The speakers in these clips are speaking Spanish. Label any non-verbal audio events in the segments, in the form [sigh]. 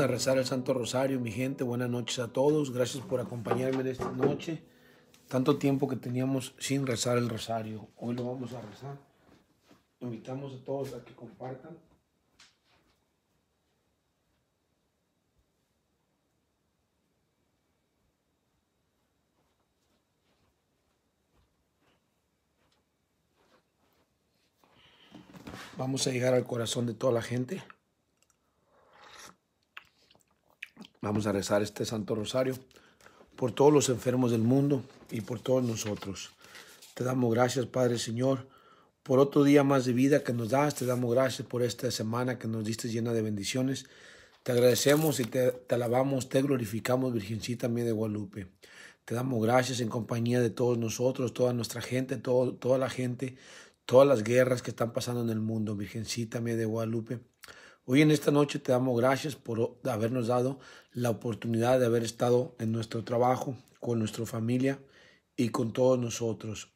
a rezar el Santo Rosario, mi gente. Buenas noches a todos. Gracias por acompañarme esta noche. Tanto tiempo que teníamos sin rezar el Rosario. Hoy lo vamos a rezar. Invitamos a todos a que compartan. Vamos a llegar al corazón de toda la gente. Vamos a rezar este Santo Rosario por todos los enfermos del mundo y por todos nosotros. Te damos gracias, Padre Señor, por otro día más de vida que nos das. Te damos gracias por esta semana que nos diste llena de bendiciones. Te agradecemos y te, alabamos, te glorificamos, Virgencita Mía de Guadalupe. Te damos gracias en compañía de todos nosotros, toda nuestra gente, toda la gente, todas las guerras que están pasando en el mundo, Virgencita Mía de Guadalupe. Hoy en esta noche te damos gracias por habernos dado la oportunidad de haber estado en nuestro trabajo, con nuestra familia y con todos nosotros.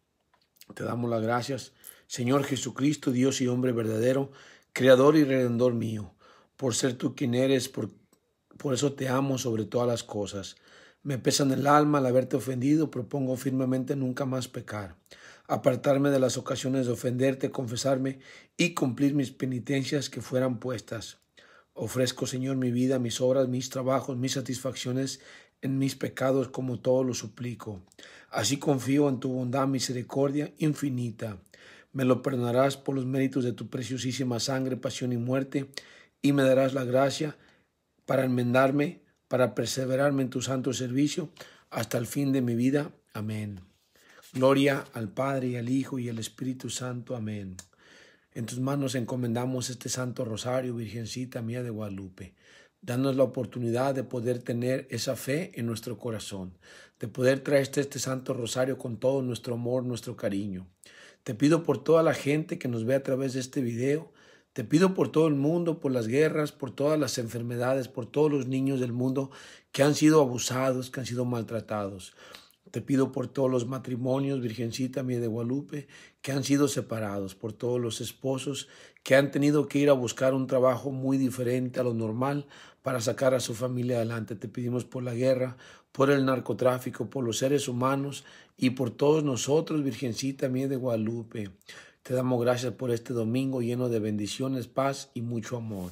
Te damos las gracias, Señor Jesucristo, Dios y hombre verdadero, Creador y Redentor mío, por ser tú quien eres, por, eso te amo sobre todas las cosas. Me pesa en el alma al haberte ofendido, propongo firmemente nunca más pecar apartarme de las ocasiones de ofenderte, confesarme y cumplir mis penitencias que fueran puestas. Ofrezco, Señor, mi vida, mis obras, mis trabajos, mis satisfacciones en mis pecados, como todo lo suplico. Así confío en tu bondad, misericordia infinita. Me lo perdonarás por los méritos de tu preciosísima sangre, pasión y muerte, y me darás la gracia para enmendarme, para perseverarme en tu santo servicio, hasta el fin de mi vida. Amén. Gloria al Padre y al Hijo y al Espíritu Santo. Amén. En tus manos encomendamos este Santo Rosario, Virgencita mía de Guadalupe. Danos la oportunidad de poder tener esa fe en nuestro corazón, de poder traer este Santo Rosario con todo nuestro amor, nuestro cariño. Te pido por toda la gente que nos ve a través de este video, te pido por todo el mundo, por las guerras, por todas las enfermedades, por todos los niños del mundo que han sido abusados, que han sido maltratados. Te pido por todos los matrimonios, Virgencita mía de Guadalupe, que han sido separados, por todos los esposos que han tenido que ir a buscar un trabajo muy diferente a lo normal para sacar a su familia adelante. Te pedimos por la guerra, por el narcotráfico, por los seres humanos y por todos nosotros, Virgencita mía de Guadalupe. Te damos gracias por este domingo lleno de bendiciones, paz y mucho amor.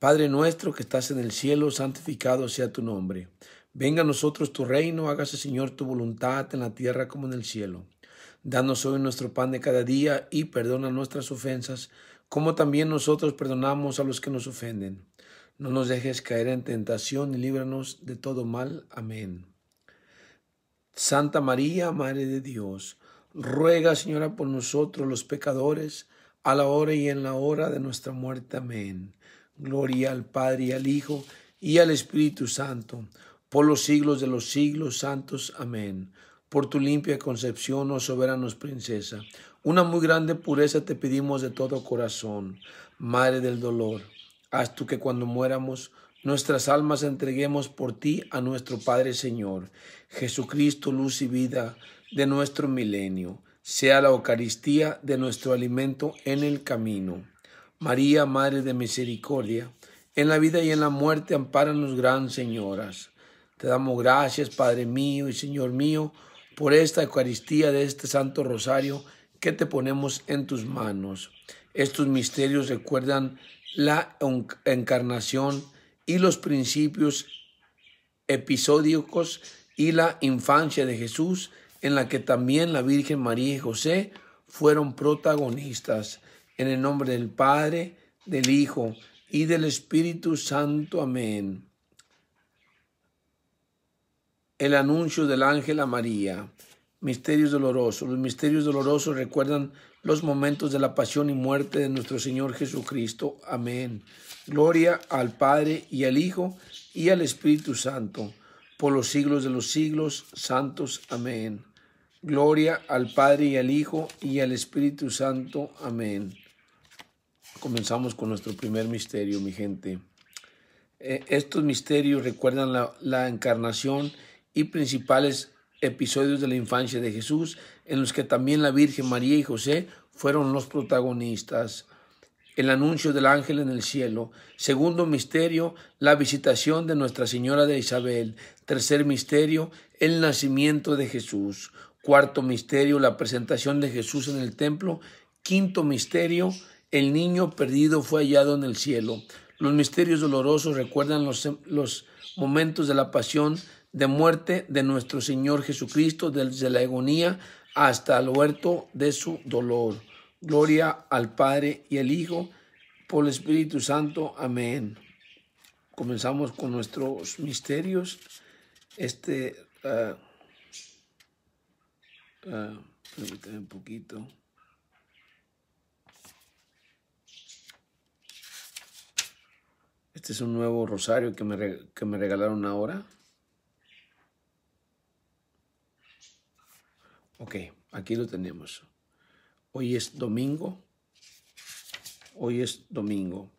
Padre nuestro que estás en el cielo, santificado sea tu nombre. Venga a nosotros tu reino, hágase Señor tu voluntad en la tierra como en el cielo. Danos hoy nuestro pan de cada día y perdona nuestras ofensas, como también nosotros perdonamos a los que nos ofenden. No nos dejes caer en tentación y líbranos de todo mal. Amén. Santa María, Madre de Dios, ruega, Señora, por nosotros los pecadores, a la hora y en la hora de nuestra muerte. Amén. Gloria al Padre y al Hijo y al Espíritu Santo por los siglos de los siglos santos. Amén. Por tu limpia concepción, oh soberanos princesa, una muy grande pureza te pedimos de todo corazón, Madre del dolor. Haz tú que cuando muéramos, nuestras almas entreguemos por ti a nuestro Padre Señor, Jesucristo, luz y vida de nuestro milenio, sea la Eucaristía de nuestro alimento en el camino. María, Madre de Misericordia, en la vida y en la muerte, ampáranos, gran señoras. Te damos gracias, Padre mío y Señor mío, por esta Eucaristía de este Santo Rosario que te ponemos en tus manos. Estos misterios recuerdan la encarnación y los principios episódicos y la infancia de Jesús, en la que también la Virgen María y José fueron protagonistas. En el nombre del Padre, del Hijo y del Espíritu Santo. Amén el anuncio del ángel a María. Misterios dolorosos. Los misterios dolorosos recuerdan los momentos de la pasión y muerte de nuestro Señor Jesucristo. Amén. Gloria al Padre y al Hijo y al Espíritu Santo, por los siglos de los siglos. Santos. Amén. Gloria al Padre y al Hijo y al Espíritu Santo. Amén. Comenzamos con nuestro primer misterio, mi gente. Eh, estos misterios recuerdan la encarnación y principales episodios de la infancia de Jesús, en los que también la Virgen María y José fueron los protagonistas. El anuncio del ángel en el cielo. Segundo misterio, la visitación de Nuestra Señora de Isabel. Tercer misterio, el nacimiento de Jesús. Cuarto misterio, la presentación de Jesús en el templo. Quinto misterio, el niño perdido fue hallado en el cielo. Los misterios dolorosos recuerdan los, los momentos de la pasión de muerte de nuestro Señor Jesucristo, desde la agonía hasta el huerto de su dolor. Gloria al Padre y al Hijo por el Espíritu Santo. Amén. Comenzamos con nuestros misterios. Este, ah, ah, un poquito. Este es un nuevo rosario que me, que me regalaron ahora. Ok, aquí lo tenemos. Hoy es domingo. Hoy es domingo.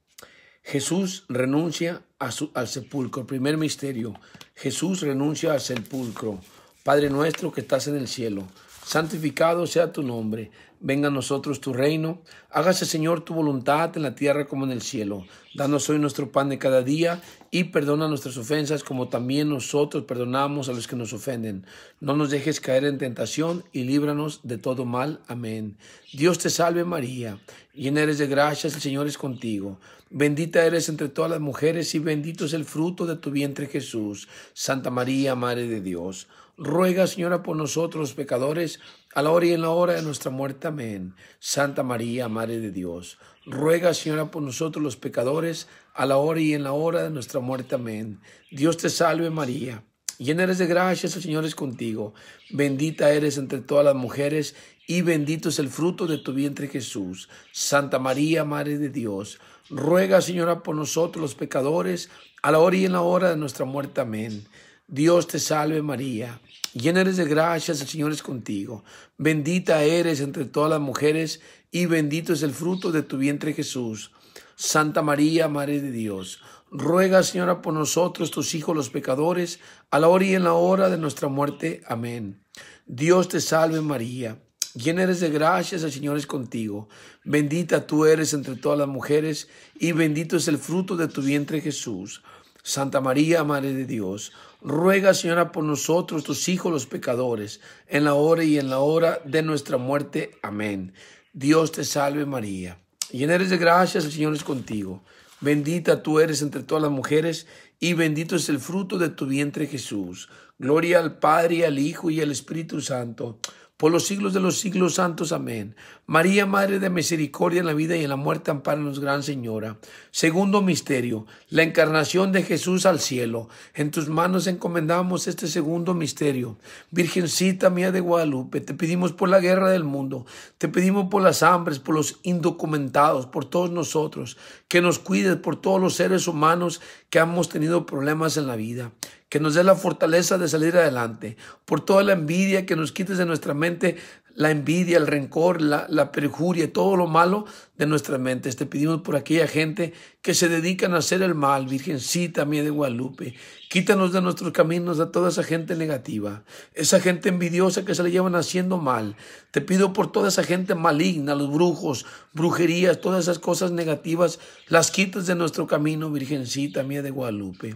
Jesús renuncia al sepulcro. Primer misterio. Jesús renuncia al sepulcro. Padre nuestro que estás en el cielo santificado sea tu nombre, venga a nosotros tu reino, hágase Señor tu voluntad en la tierra como en el cielo. Danos hoy nuestro pan de cada día y perdona nuestras ofensas como también nosotros perdonamos a los que nos ofenden. No nos dejes caer en tentación y líbranos de todo mal. Amén. Dios te salve María, llena eres de gracias, el Señor es contigo. Bendita eres entre todas las mujeres y bendito es el fruto de tu vientre Jesús. Santa María, Madre de Dios ruega, Señora, por nosotros pecadores, a la hora y en la hora de nuestra muerte. Amén. Santa María, Madre de Dios, ruega, Señora, por nosotros los pecadores, a la hora y en la hora de nuestra muerte. Amén. Dios te salve, María. Llena eres de gracias, el Señor es contigo. Bendita eres entre todas las mujeres y bendito es el fruto de tu vientre Jesús. Santa María, Madre de Dios, ruega, Señora, por nosotros los pecadores, a la hora y en la hora de nuestra muerte. Amén. Dios te salve María llena eres de gracias, el Señor es contigo. Bendita eres entre todas las mujeres y bendito es el fruto de tu vientre Jesús. Santa María, Madre de Dios, ruega Señora por nosotros, tus hijos los pecadores, a la hora y en la hora de nuestra muerte. Amén. Dios te salve María, llena eres de gracias, el Señor es contigo. Bendita tú eres entre todas las mujeres y bendito es el fruto de tu vientre Jesús. Santa María, Madre de Dios, Ruega, Señora, por nosotros, tus hijos los pecadores, en la hora y en la hora de nuestra muerte. Amén. Dios te salve María. Llena eres de gracias, el Señor es contigo. Bendita tú eres entre todas las mujeres, y bendito es el fruto de tu vientre Jesús. Gloria al Padre, al Hijo y al Espíritu Santo por los siglos de los siglos santos. Amén. María, Madre de Misericordia en la vida y en la muerte, amparanos, Gran Señora. Segundo misterio, la encarnación de Jesús al cielo. En tus manos encomendamos este segundo misterio. Virgencita mía de Guadalupe, te pedimos por la guerra del mundo, te pedimos por las hambres, por los indocumentados, por todos nosotros, que nos cuides por todos los seres humanos que hemos tenido problemas en la vida que nos dé la fortaleza de salir adelante, por toda la envidia, que nos quites de nuestra mente la envidia, el rencor, la, la perjuria, todo lo malo de nuestra mente. Te pedimos por aquella gente que se dedican a hacer el mal, Virgencita mía de Guadalupe. Quítanos de nuestros caminos a toda esa gente negativa, esa gente envidiosa que se le llevan haciendo mal. Te pido por toda esa gente maligna, los brujos, brujerías, todas esas cosas negativas, las quites de nuestro camino, Virgencita mía de Guadalupe.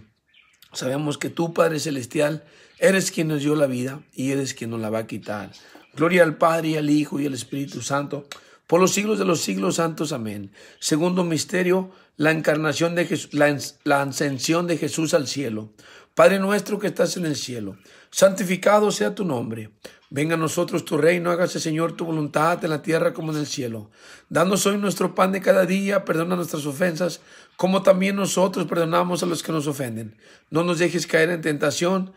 Sabemos que tú, Padre Celestial, eres quien nos dio la vida y eres quien nos la va a quitar. Gloria al Padre y al Hijo y al Espíritu Santo, por los siglos de los siglos santos. Amén. Segundo misterio, la encarnación de Jesús, la ascensión de Jesús al cielo. Padre nuestro que estás en el cielo, santificado sea tu nombre. Venga a nosotros tu reino, hágase Señor tu voluntad en la tierra como en el cielo. Danos hoy nuestro pan de cada día, perdona nuestras ofensas, como también nosotros perdonamos a los que nos ofenden. No nos dejes caer en tentación,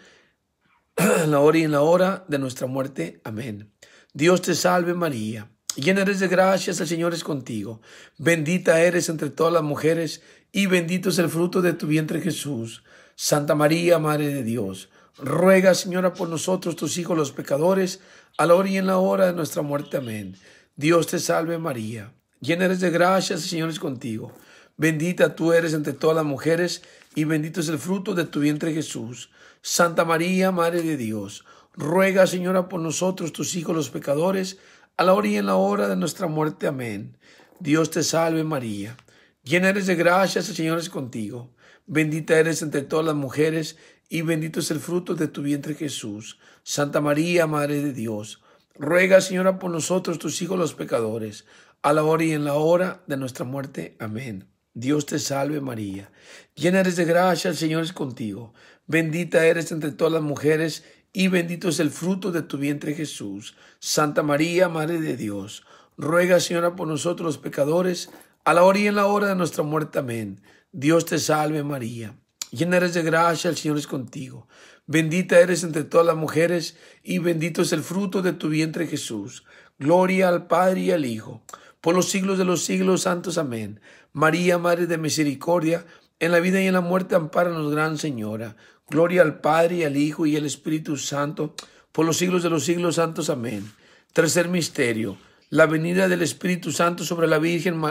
en la hora y en la hora de nuestra muerte. Amén. Dios te salve María, llena eres de gracias, el Señor es contigo. Bendita eres entre todas las mujeres, y bendito es el fruto de tu vientre Jesús. Santa María, Madre de Dios Ruega, Señora, por nosotros, tus hijos los pecadores, a la hora y en la hora de nuestra muerte. Amén. Dios te salve María, llena eres de gracia, el Señor es contigo. Bendita tú eres entre todas las mujeres, y bendito es el fruto de tu vientre Jesús. Santa María, Madre de Dios, ruega, Señora, por nosotros, tus hijos los pecadores, a la hora y en la hora de nuestra muerte. Amén. Dios te salve María, llena eres de gracia, el Señor es contigo. Bendita eres entre todas las mujeres, y bendito es el fruto de tu vientre Jesús. Santa María, Madre de Dios, ruega, Señora, por nosotros, tus hijos los pecadores, a la hora y en la hora de nuestra muerte. Amén. Dios te salve María, llena eres de gracia, el Señor es contigo, bendita eres entre todas las mujeres, y bendito es el fruto de tu vientre Jesús. Santa María, Madre de Dios, ruega, Señora, por nosotros los pecadores, a la hora y en la hora de nuestra muerte. Amén. Dios te salve María llena eres de gracia, el Señor es contigo. Bendita eres entre todas las mujeres, y bendito es el fruto de tu vientre Jesús. Gloria al Padre y al Hijo, por los siglos de los siglos santos. Amén. María, Madre de Misericordia, en la vida y en la muerte, amparanos, Gran Señora. Gloria al Padre y al Hijo y al Espíritu Santo, por los siglos de los siglos santos. Amén. Tercer misterio, la venida del Espíritu Santo sobre la Virgen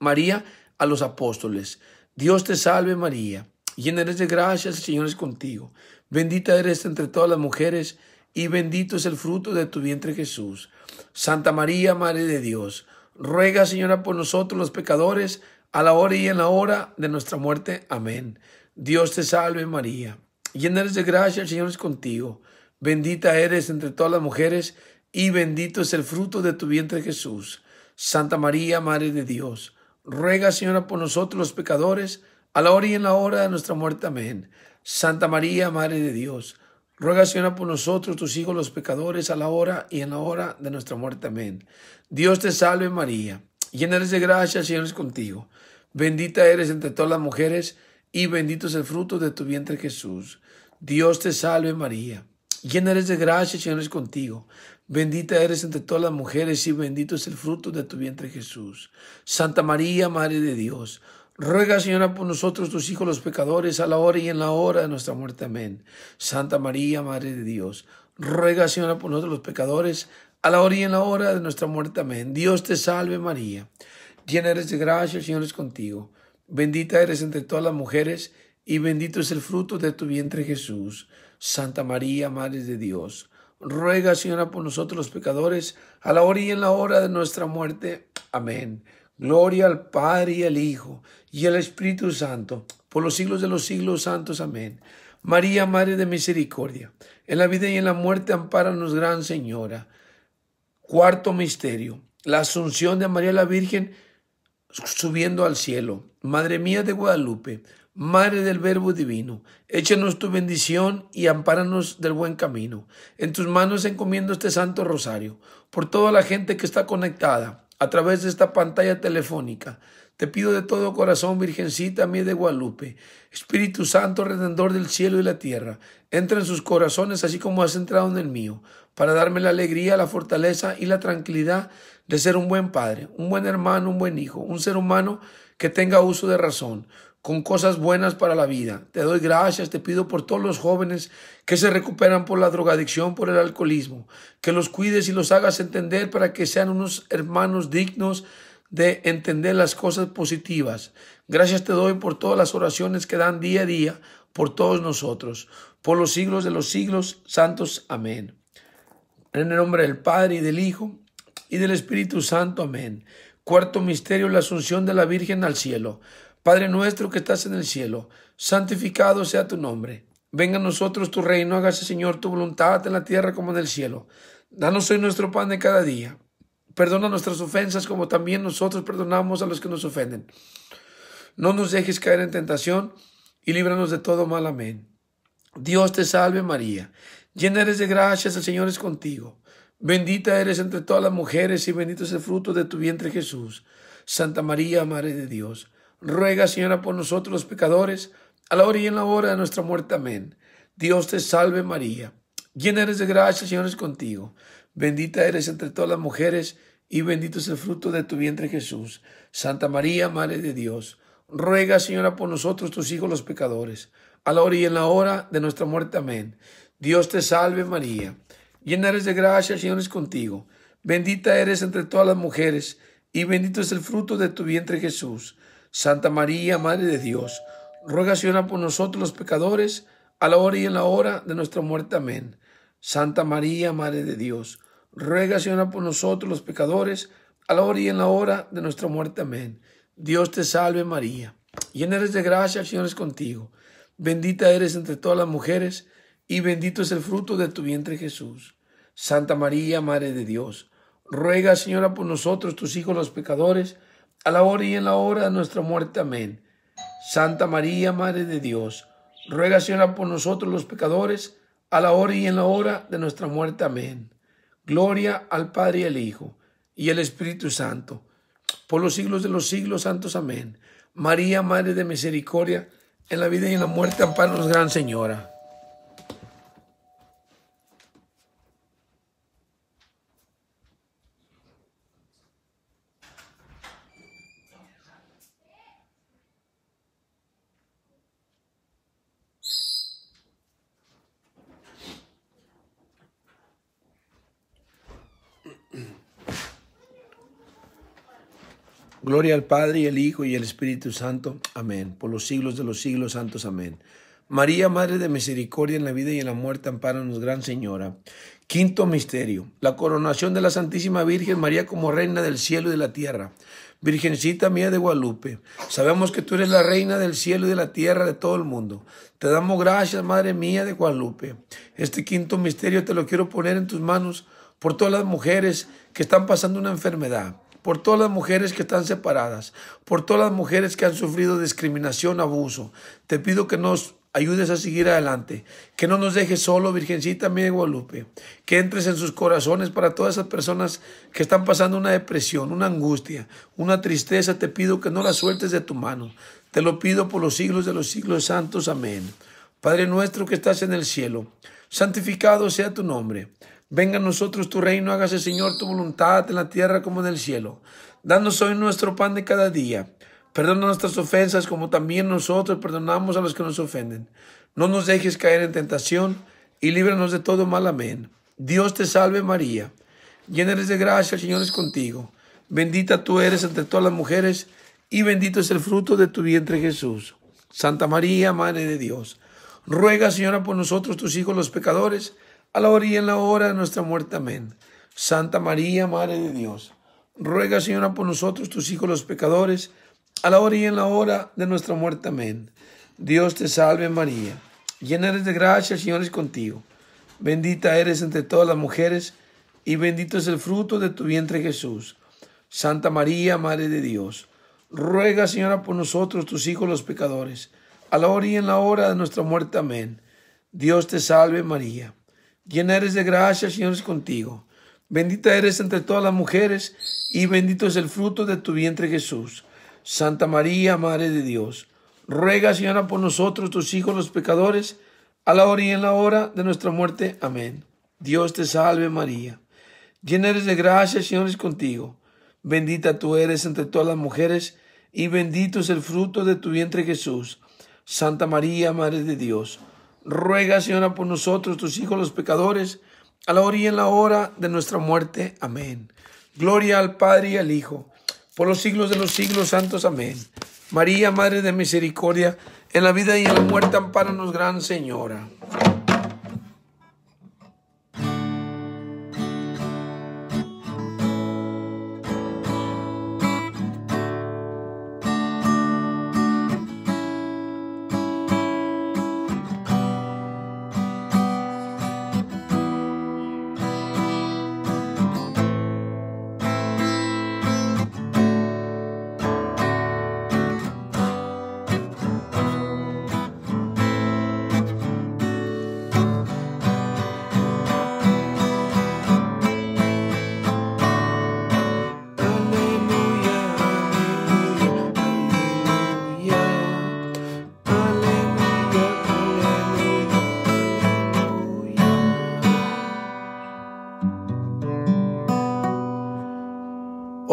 María a los apóstoles. Dios te salve María llena eres de gracia, el Señor es contigo. Bendita eres entre todas las mujeres, y bendito es el fruto de tu vientre Jesús. Santa María, Madre de Dios, ruega, Señora, por nosotros los pecadores, a la hora y en la hora de nuestra muerte. Amén. Dios te salve María, llena eres de gracia, el Señor es contigo. Bendita eres entre todas las mujeres, y bendito es el fruto de tu vientre Jesús. Santa María, Madre de Dios, ruega, Señora, por nosotros los pecadores, a la hora y en la hora de nuestra muerte. Amén. Santa María, Madre de Dios, ruega, Señora, por nosotros, tus hijos los pecadores, a la hora y en la hora de nuestra muerte. Amén. Dios te salve María, llena eres de gracia, Señor es contigo. Bendita eres entre todas las mujeres, y bendito es el fruto de tu vientre Jesús. Dios te salve María, llena eres de gracia, Señor es contigo. Bendita eres entre todas las mujeres, y bendito es el fruto de tu vientre Jesús. Santa María, Madre de Dios, Ruega, Señora, por nosotros, tus hijos los pecadores, a la hora y en la hora de nuestra muerte. Amén. Santa María, Madre de Dios, ruega, Señora, por nosotros los pecadores, a la hora y en la hora de nuestra muerte. Amén. Dios te salve, María. Llena eres de gracia, el Señor es contigo. Bendita eres entre todas las mujeres, y bendito es el fruto de tu vientre, Jesús. Santa María, Madre de Dios, ruega, Señora, por nosotros los pecadores, a la hora y en la hora de nuestra muerte. Amén. Gloria al Padre y al Hijo y al Espíritu Santo, por los siglos de los siglos santos. Amén. María, Madre de Misericordia, en la vida y en la muerte, ampáranos, Gran Señora. Cuarto misterio, la asunción de María la Virgen subiendo al cielo. Madre mía de Guadalupe, Madre del Verbo Divino, échenos tu bendición y ampáranos del buen camino. En tus manos encomiendo este santo rosario, por toda la gente que está conectada a través de esta pantalla telefónica. Te pido de todo corazón, Virgencita mí de Guadalupe, Espíritu Santo, Redentor del cielo y la tierra, entra en sus corazones así como has entrado en el mío, para darme la alegría, la fortaleza y la tranquilidad de ser un buen padre, un buen hermano, un buen hijo, un ser humano que tenga uso de razón, con cosas buenas para la vida. Te doy gracias, te pido por todos los jóvenes que se recuperan por la drogadicción, por el alcoholismo, que los cuides y los hagas entender para que sean unos hermanos dignos de entender las cosas positivas. Gracias te doy por todas las oraciones que dan día a día por todos nosotros, por los siglos de los siglos santos. Amén. En el nombre del Padre y del Hijo y del Espíritu Santo. Amén. Cuarto misterio, la asunción de la Virgen al cielo. Padre nuestro que estás en el cielo, santificado sea tu nombre. Venga a nosotros tu reino, hágase Señor tu voluntad en la tierra como en el cielo. Danos hoy nuestro pan de cada día. Perdona nuestras ofensas como también nosotros perdonamos a los que nos ofenden. No nos dejes caer en tentación y líbranos de todo mal. Amén. Dios te salve María, llena eres de gracias, el Señor es contigo. Bendita eres entre todas las mujeres y bendito es el fruto de tu vientre Jesús. Santa María, Madre de Dios ruega, Señora, por nosotros los pecadores, a la hora y en la hora de nuestra muerte. Amén. Dios te salve María, llena eres de gracia, Señor es contigo. Bendita eres entre todas las mujeres, y bendito es el fruto de tu vientre Jesús. Santa María, Madre de Dios, ruega, Señora, por nosotros tus hijos los pecadores, a la hora y en la hora de nuestra muerte. Amén. Dios te salve María, llena eres de gracia, Señor es contigo. Bendita eres entre todas las mujeres, y bendito es el fruto de tu vientre Jesús. Santa María, Madre de Dios, ruega Señora por nosotros los pecadores, a la hora y en la hora de nuestra muerte. Amén. Santa María, Madre de Dios, ruega Señora por nosotros los pecadores, a la hora y en la hora de nuestra muerte. Amén. Dios te salve María, llena eres de gracia, el Señor es contigo. Bendita eres entre todas las mujeres, y bendito es el fruto de tu vientre Jesús. Santa María, Madre de Dios, ruega Señora por nosotros tus hijos los pecadores, a la hora y en la hora de nuestra muerte. Amén. Santa María, Madre de Dios, ruega, Señora, por nosotros los pecadores, a la hora y en la hora de nuestra muerte. Amén. Gloria al Padre y al Hijo y al Espíritu Santo, por los siglos de los siglos santos. Amén. María, Madre de Misericordia, en la vida y en la muerte, amparos, Gran Señora. Gloria al Padre y al Hijo y al Espíritu Santo. Amén. Por los siglos de los siglos santos. Amén. María, Madre de Misericordia en la vida y en la muerte, amparanos, Gran Señora. Quinto misterio, la coronación de la Santísima Virgen María como Reina del cielo y de la tierra. Virgencita mía de Guadalupe, sabemos que tú eres la Reina del cielo y de la tierra de todo el mundo. Te damos gracias, Madre mía de Guadalupe. Este quinto misterio te lo quiero poner en tus manos por todas las mujeres que están pasando una enfermedad por todas las mujeres que están separadas, por todas las mujeres que han sufrido discriminación, abuso. Te pido que nos ayudes a seguir adelante, que no nos dejes solo, Virgencita Mía de Guadalupe, que entres en sus corazones para todas esas personas que están pasando una depresión, una angustia, una tristeza, te pido que no la sueltes de tu mano, te lo pido por los siglos de los siglos santos, amén. Padre nuestro que estás en el cielo, santificado sea tu nombre. Venga a nosotros tu reino, hágase Señor tu voluntad en la tierra como en el cielo. Danos hoy nuestro pan de cada día. Perdona nuestras ofensas como también nosotros perdonamos a los que nos ofenden. No nos dejes caer en tentación y líbranos de todo mal. Amén. Dios te salve María. Llena eres de gracia, el Señor es contigo. Bendita tú eres entre todas las mujeres y bendito es el fruto de tu vientre Jesús. Santa María, Madre de Dios. Ruega, Señora, por nosotros tus hijos los pecadores a la hora y en la hora de nuestra muerte. Amén. Santa María, Madre de Dios, ruega, Señora, por nosotros, tus hijos los pecadores, a la hora y en la hora de nuestra muerte. Amén. Dios te salve María, llena eres de gracia, Señor es contigo. Bendita eres entre todas las mujeres, y bendito es el fruto de tu vientre Jesús. Santa María, Madre de Dios, ruega, Señora, por nosotros, tus hijos los pecadores, a la hora y en la hora de nuestra muerte. Amén. Dios te salve María Llena eres de gracia, Señor es contigo. Bendita eres entre todas las mujeres y bendito es el fruto de tu vientre Jesús. Santa María, Madre de Dios, ruega, Señora, por nosotros, tus hijos, los pecadores, a la hora y en la hora de nuestra muerte. Amén. Dios te salve María. Llena eres de gracia, Señor es contigo. Bendita tú eres entre todas las mujeres y bendito es el fruto de tu vientre Jesús. Santa María, Madre de Dios ruega, Señora, por nosotros, tus hijos los pecadores, a la hora y en la hora de nuestra muerte. Amén. Gloria al Padre y al Hijo, por los siglos de los siglos santos. Amén. María, Madre de Misericordia, en la vida y en la muerte, amparanos, Gran Señora.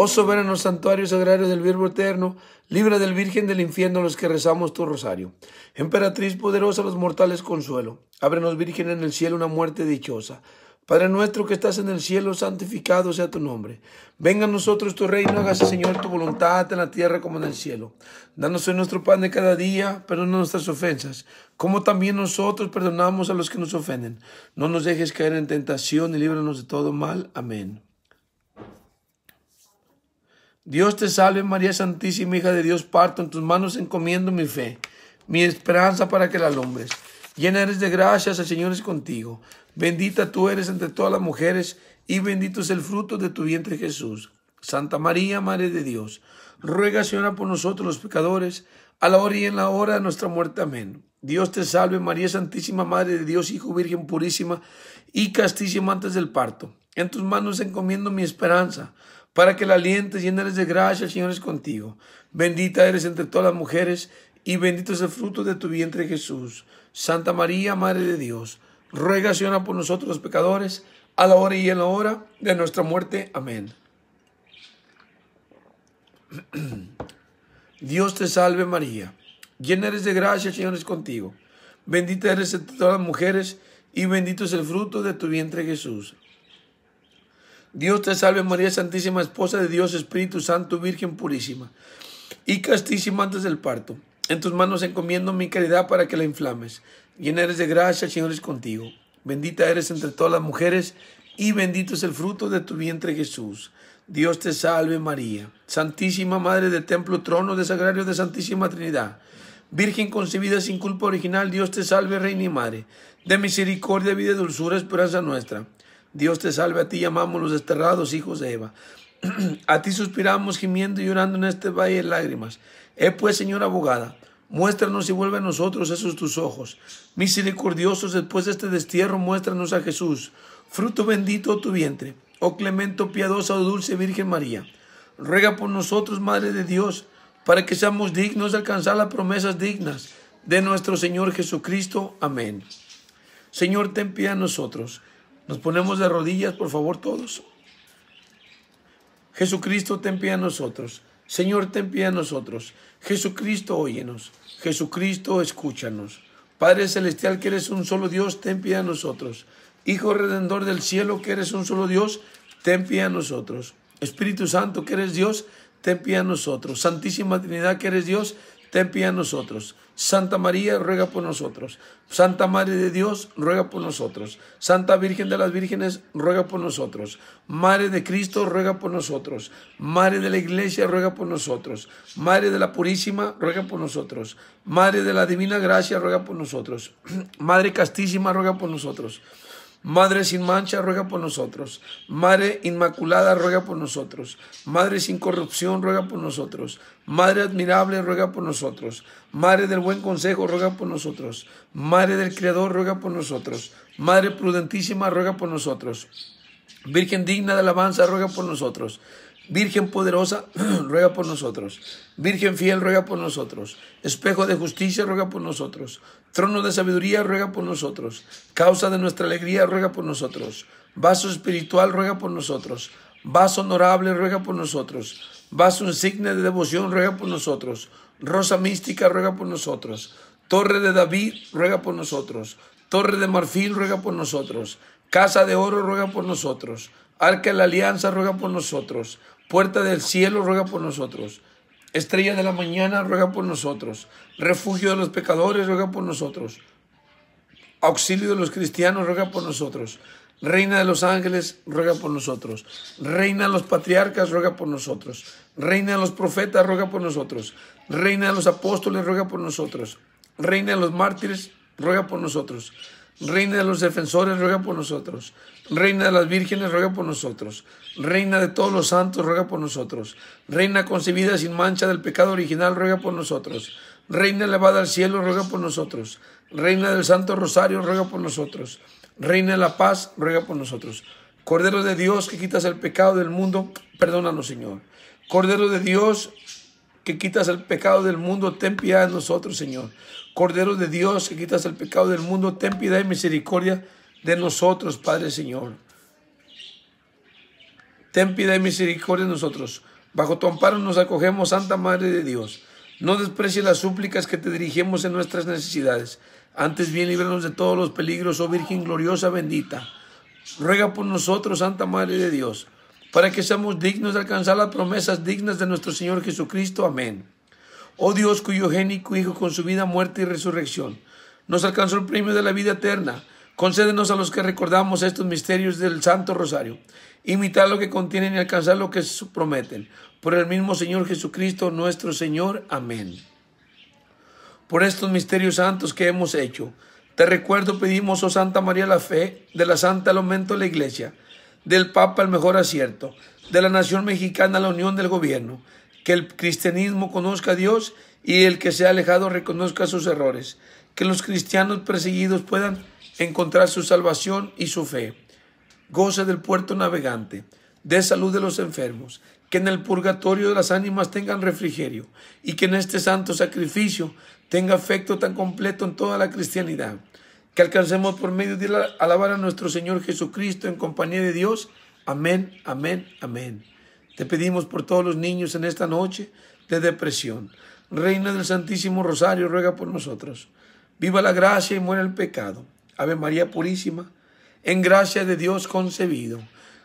Oh soberano santuario sagrario del Virgo eterno, libra del Virgen del infierno a los que rezamos tu rosario. Emperatriz poderosa, los mortales consuelo. Ábrenos, Virgen, en el cielo una muerte dichosa. Padre nuestro que estás en el cielo, santificado sea tu nombre. Venga a nosotros tu reino, hágase Señor tu voluntad en la tierra como en el cielo. Danos hoy nuestro pan de cada día, perdona nuestras ofensas, como también nosotros perdonamos a los que nos ofenden. No nos dejes caer en tentación y líbranos de todo mal. Amén. Dios te salve María Santísima, hija de Dios, parto, en tus manos encomiendo mi fe, mi esperanza para que la alumbres. Llena eres de gracias, el Señor es contigo. Bendita tú eres entre todas las mujeres, y bendito es el fruto de tu vientre Jesús. Santa María, Madre de Dios, ruega Señora por nosotros los pecadores, a la hora y en la hora de nuestra muerte. Amén. Dios te salve María Santísima, Madre de Dios, Hijo Virgen Purísima y castísima antes del parto. En tus manos encomiendo mi esperanza para que la alientes, eres de gracia, el Señor es contigo. Bendita eres entre todas las mujeres y bendito es el fruto de tu vientre Jesús. Santa María, Madre de Dios, ruega, Señora, por nosotros los pecadores, a la hora y en la hora de nuestra muerte. Amén. [clears throat] Dios te salve María, llena eres de gracia, el Señor es contigo. Bendita eres entre todas las mujeres y bendito es el fruto de tu vientre Jesús. Dios te salve María Santísima, Esposa de Dios, Espíritu Santo, Virgen Purísima y castísima antes del parto. En tus manos encomiendo mi caridad para que la inflames. Llena eres de gracia, Señor es contigo. Bendita eres entre todas las mujeres y bendito es el fruto de tu vientre Jesús. Dios te salve María, Santísima Madre del Templo, Trono de Sagrario de Santísima Trinidad. Virgen concebida sin culpa original, Dios te salve, Reina y Madre, de misericordia, vida y dulzura, esperanza nuestra. Dios te salve, a ti llamamos los desterrados hijos de Eva. [clears throat] a ti suspiramos gimiendo y llorando en este valle de lágrimas. Eh pues, Señora abogada, muéstranos y vuelve a nosotros esos tus ojos. Misericordiosos, después de este destierro, muéstranos a Jesús, fruto bendito tu vientre. Oh clemento, piadosa, oh dulce Virgen María, ruega por nosotros, Madre de Dios, para que seamos dignos de alcanzar las promesas dignas de nuestro Señor Jesucristo. Amén. Señor, ten piedad de nosotros. Nos ponemos de rodillas, por favor, todos. Jesucristo, ten pie a nosotros. Señor, ten pie a nosotros. Jesucristo, óyenos. Jesucristo, escúchanos. Padre Celestial, que eres un solo Dios, ten pie a nosotros. Hijo Redentor del cielo, que eres un solo Dios, ten pie a nosotros. Espíritu Santo, que eres Dios, ten pie a nosotros. Santísima Trinidad, que eres Dios, ten piedad nosotros. Santa María, ruega por nosotros. Santa Madre de Dios, ruega por nosotros. Santa Virgen de las Vírgenes, ruega por nosotros. Madre de Cristo, ruega por nosotros. Madre de la Iglesia, ruega por nosotros. Madre de la Purísima, ruega por nosotros. Madre de la Divina Gracia, ruega por nosotros. [clears throat] Madre Castísima, ruega por nosotros. Madre sin mancha, ruega por nosotros. Madre inmaculada, ruega por nosotros. Madre sin corrupción, ruega por nosotros. Madre admirable, ruega por nosotros. Madre del buen consejo, ruega por nosotros. Madre del Creador, ruega por nosotros. Madre prudentísima, ruega por nosotros. Virgen digna de alabanza, ruega por nosotros. Virgen poderosa, ruega por nosotros. Virgen fiel, ruega por nosotros. Espejo de justicia, ruega por nosotros. Trono de sabiduría, ruega por nosotros. Causa de nuestra alegría, ruega por nosotros. Vaso espiritual, ruega por nosotros. Vaso honorable, ruega por nosotros. Vaso insigne de devoción, ruega por nosotros. Rosa mística, ruega por nosotros. Torre de David, ruega por nosotros. Torre de marfil, ruega por nosotros. Casa de oro, ruega por nosotros. Arca de la alianza, ruega por nosotros. Puerta del cielo, ruega por nosotros. Estrella de la mañana, ruega por nosotros. Refugio de los pecadores, ruega por nosotros. Auxilio de los cristianos, ruega por nosotros. Reina de los ángeles, ruega por nosotros. Reina de los patriarcas, ruega por nosotros. Reina de los profetas, ruega por nosotros. Reina de los apóstoles, ruega por nosotros. Reina de los mártires, ruega por nosotros. Reina de los defensores, ruega por nosotros. Reina de las vírgenes, ruega por nosotros. Reina de todos los santos, ruega por nosotros. Reina concebida sin mancha del pecado original, ruega por nosotros. Reina elevada al cielo, ruega por nosotros. Reina del Santo Rosario, ruega por nosotros. Reina de la paz, ruega por nosotros. Cordero de Dios, que quitas el pecado del mundo, perdónanos, Señor. Cordero de Dios, que quitas el pecado del mundo, ten piedad de nosotros, Señor. Cordero de Dios, que quitas el pecado del mundo, ten piedad y misericordia de nosotros, Padre Señor. Ten piedad y misericordia de nosotros. Bajo tu amparo nos acogemos, Santa Madre de Dios. No desprecies las súplicas que te dirigimos en nuestras necesidades. Antes bien, líbranos de todos los peligros, oh Virgen gloriosa, bendita. Ruega por nosotros, Santa Madre de Dios para que seamos dignos de alcanzar las promesas dignas de nuestro Señor Jesucristo. Amén. Oh Dios, cuyo génico Hijo con su vida, muerte y resurrección, nos alcanzó el premio de la vida eterna. Concédenos a los que recordamos estos misterios del Santo Rosario, imitar lo que contienen y alcanzar lo que prometen. Por el mismo Señor Jesucristo, nuestro Señor. Amén. Por estos misterios santos que hemos hecho, te recuerdo, pedimos, oh Santa María, la fe de la Santa al de la Iglesia del Papa el mejor acierto, de la nación mexicana la unión del gobierno, que el cristianismo conozca a Dios y el que se ha alejado reconozca sus errores, que los cristianos perseguidos puedan encontrar su salvación y su fe. Goce del puerto navegante, de salud de los enfermos, que en el purgatorio de las ánimas tengan refrigerio y que en este santo sacrificio tenga afecto tan completo en toda la cristianidad que alcancemos por medio de alabar a nuestro Señor Jesucristo en compañía de Dios. Amén, amén, amén. Te pedimos por todos los niños en esta noche de depresión. Reina del Santísimo Rosario, ruega por nosotros. Viva la gracia y muera el pecado. Ave María Purísima, en gracia de Dios concebido.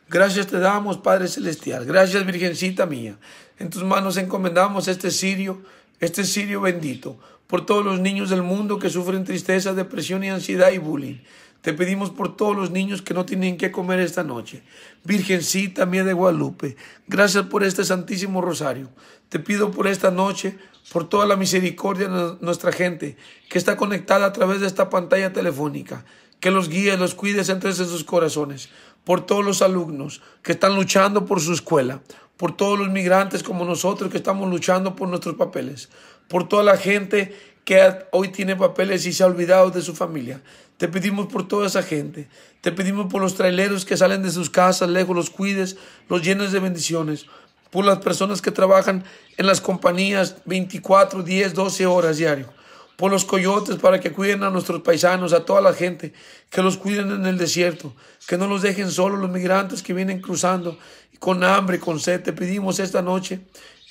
Gracias te damos, Padre Celestial. Gracias, Virgencita mía. En tus manos encomendamos este sirio, este sirio bendito por todos los niños del mundo que sufren tristeza, depresión y ansiedad y bullying. Te pedimos por todos los niños que no tienen que comer esta noche. Virgencita mía de Guadalupe, gracias por este santísimo rosario. Te pido por esta noche, por toda la misericordia de nuestra gente que está conectada a través de esta pantalla telefónica, que los guíes, los cuides entre sus corazones, por todos los alumnos que están luchando por su escuela, por todos los migrantes como nosotros que estamos luchando por nuestros papeles, por toda la gente que hoy tiene papeles y se ha olvidado de su familia. Te pedimos por toda esa gente. Te pedimos por los traileros que salen de sus casas lejos, los cuides, los llenes de bendiciones. Por las personas que trabajan en las compañías 24, 10, 12 horas diario. Por los coyotes para que cuiden a nuestros paisanos, a toda la gente. Que los cuiden en el desierto. Que no los dejen solos los migrantes que vienen cruzando con hambre, con sed. Te pedimos esta noche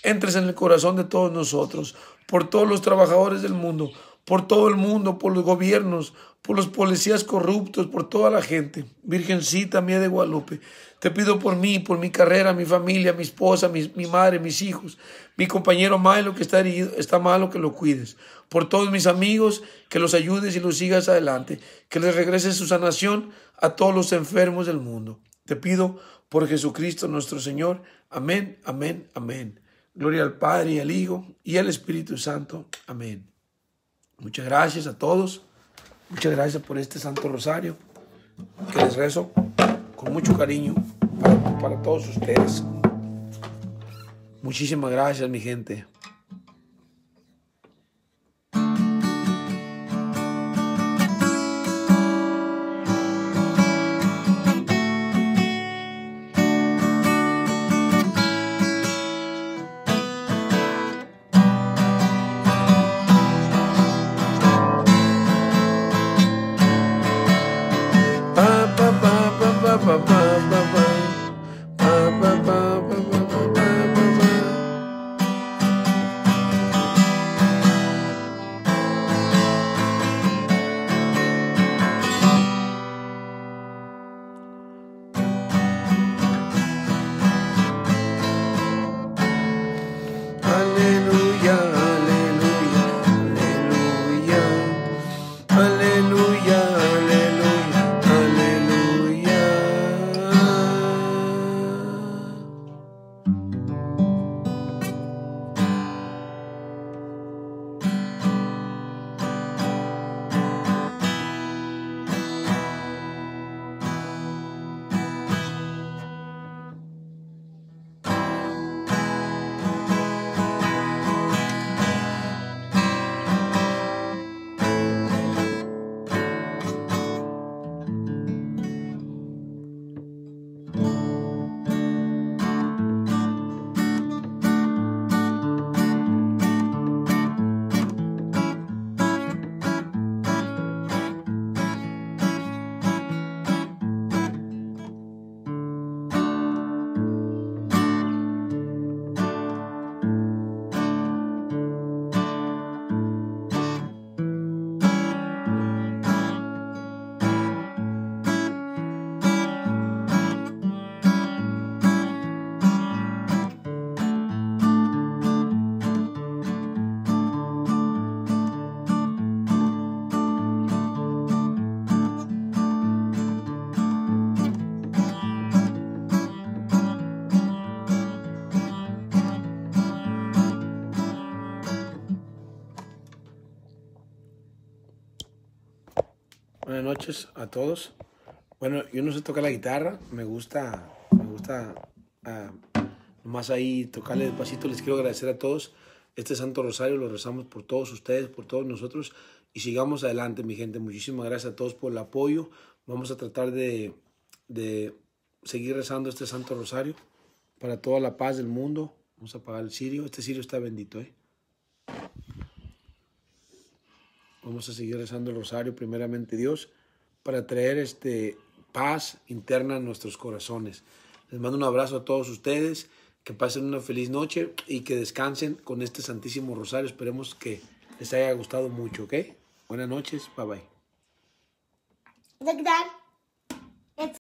entres en el corazón de todos nosotros por todos los trabajadores del mundo, por todo el mundo, por los gobiernos, por los policías corruptos, por toda la gente. Virgencita mía de Guadalupe, te pido por mí, por mi carrera, mi familia, mi esposa, mi, madre, mis hijos, mi compañero malo que está herido, está malo que lo cuides. Por todos mis amigos, que los ayudes y los sigas adelante, que les regrese su sanación a todos los enfermos del mundo. Te pido por Jesucristo nuestro Señor. Amén, amén, amén. Gloria al Padre y al Hijo y al Espíritu Santo. Amén. Muchas gracias a todos. Muchas gracias por este Santo Rosario que les rezo con mucho cariño para, todos ustedes. Muchísimas gracias, mi gente. noches a todos. Bueno, yo no sé tocar la guitarra, me gusta, me gusta ah, más ahí tocarle pasito Les quiero agradecer a todos este Santo Rosario, lo rezamos por todos ustedes, por todos nosotros y sigamos adelante, mi gente. Muchísimas gracias a todos por el apoyo. Vamos a tratar de, de seguir rezando este Santo Rosario para toda la paz del mundo. Vamos a apagar el sirio Este sirio está bendito, ¿eh? Vamos a seguir rezando el rosario, primeramente Dios para traer este, paz interna a nuestros corazones. Les mando un abrazo a todos ustedes, que pasen una feliz noche y que descansen con este Santísimo Rosario. Esperemos que les haya gustado mucho, ¿ok? Buenas noches, bye bye.